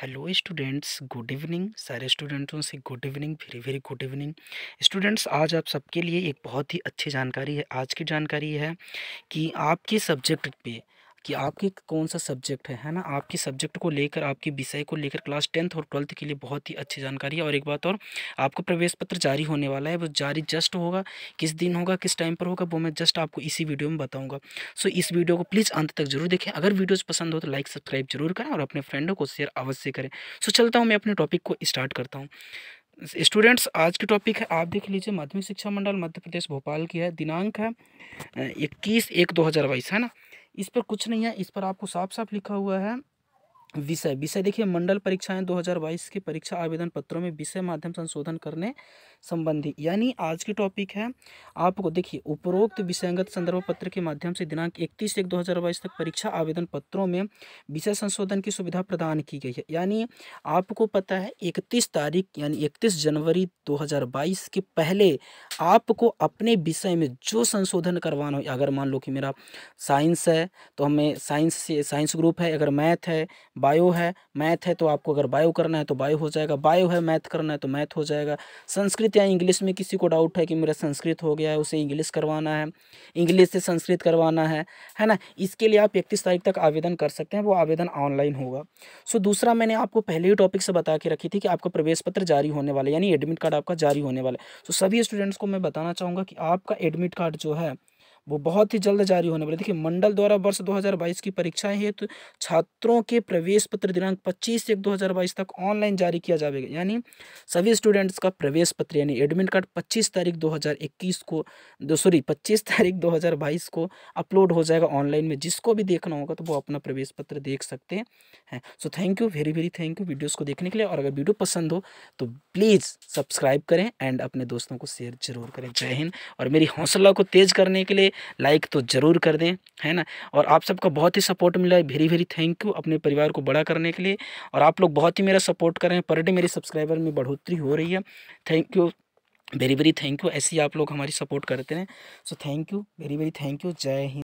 hello students good evening सारे स्टूडेंट्सों से good evening very very good evening students आज आप सबके लिए एक बहुत ही अच्छी जानकारी है आज की जानकारी है कि आपके सब्जेक्ट पे कि आपके कौन सा सब्जेक्ट है है ना आपके सब्जेक्ट को लेकर आपके विषय को लेकर क्लास टेंथ और ट्वेल्थ के लिए बहुत ही अच्छी जानकारी है और एक बात और आपको प्रवेश पत्र जारी होने वाला है वो जारी जस्ट होगा किस दिन होगा किस टाइम पर होगा वो मैं जस्ट आपको इसी वीडियो में बताऊँगा सो इस वीडियो को प्लीज़ अंत तक जरूर देखें अगर वीडियोज़ पसंद हो तो लाइक सब्सक्राइब जरूर करें और अपने फ्रेंडों को शेयर अवश्य करें सो चलता हूँ मैं अपने टॉपिक को स्टार्ट करता हूँ स्टूडेंट्स आज की टॉपिक है आप देख लीजिए माध्यमिक शिक्षा मंडल मध्य प्रदेश भोपाल की है दिनांक है इक्कीस एक दो हज़ार बाईस है ना इस पर कुछ नहीं है इस पर आपको साफ साफ लिखा हुआ है विषय विषय देखिए मंडल परीक्षाएं 2022 के परीक्षा आवेदन पत्रों में विषय माध्यम संशोधन करने संबंधी यानी आज की टॉपिक है आपको देखिए उपरोक्त विषयगत संदर्भ पत्र के माध्यम से दिनांक 31 एक 2022 तक परीक्षा आवेदन पत्रों में विषय संशोधन की सुविधा प्रदान की गई है यानी आपको पता है इकतीस तारीख यानी इकतीस जनवरी दो के पहले आपको अपने विषय में जो संशोधन करवाना हो अगर मान लो कि मेरा साइंस है तो हमें साइंस से साइंस ग्रुप है अगर मैथ है बायो है मैथ है तो आपको अगर बायो करना है तो बायो हो जाएगा बायो है मैथ करना है तो मैथ हो जाएगा संस्कृत या इंग्लिश में किसी को डाउट है कि मेरा संस्कृत हो गया है उसे इंग्लिश करवाना है इंग्लिश से संस्कृत करवाना है है ना इसके लिए आप इकतीस तारीख तक आवेदन कर सकते हैं वो आवेदन ऑनलाइन होगा सो दूसरा मैंने आपको पहले ही टॉपिक से बता के रखी थी कि आपका प्रवेश पत्र जारी होने वाला यानी एडमिट कार्ड आपका जारी होने वाला है सो सभी स्टूडेंट्स को मैं बताना चाहूँगा कि आपका एडमिट कार्ड जो है वो बहुत ही जल्द जारी होने वाले देखिए मंडल द्वारा वर्ष 2022 की परीक्षाएं हेतु तो छात्रों के प्रवेश पत्र दिनांक 25 एक 2022 तक ऑनलाइन जारी किया जाएगा यानी सभी स्टूडेंट्स का प्रवेश पत्र यानी एडमिट कार्ड 25 तारीख 2021 को दो सॉरी 25 तारीख 2022 को अपलोड हो जाएगा ऑनलाइन में जिसको भी देखना होगा तो वो अपना प्रवेश पत्र देख सकते हैं so thank you very very thank you videos को देखने के लिए और अगर वीडियो पसंद हो तो प्लीज़ सब्सक्राइब करें एंड अपने दोस्तों को शेयर जरूर करें जय हिंद और मेरी हौसला को तेज़ करने के लिए लाइक तो ज़रूर कर दें है ना और आप सबका बहुत ही सपोर्ट मिला है वेरी वेरी थैंक यू अपने परिवार को बड़ा करने के लिए और आप लोग बहुत ही मेरा सपोर्ट कर रहे हैं पर डे मेरे सब्सक्राइबर में बढ़ोतरी हो रही है thank you very very thank you ऐसे ही आप लोग हमारी सपोर्ट करते हैं so thank you very very thank you जय हिंद